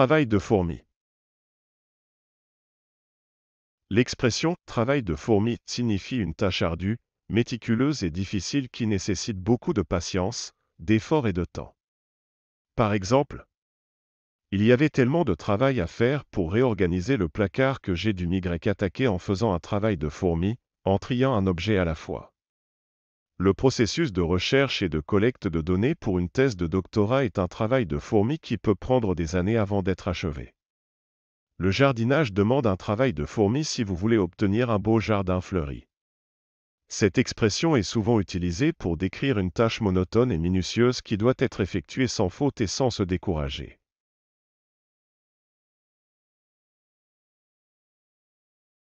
Travail de fourmi. L'expression travail de fourmi signifie une tâche ardue, méticuleuse et difficile qui nécessite beaucoup de patience, d'efforts et de temps. Par exemple, il y avait tellement de travail à faire pour réorganiser le placard que j'ai dû m'y attaquer en faisant un travail de fourmi, en triant un objet à la fois. Le processus de recherche et de collecte de données pour une thèse de doctorat est un travail de fourmi qui peut prendre des années avant d'être achevé. Le jardinage demande un travail de fourmi si vous voulez obtenir un beau jardin fleuri. Cette expression est souvent utilisée pour décrire une tâche monotone et minutieuse qui doit être effectuée sans faute et sans se décourager.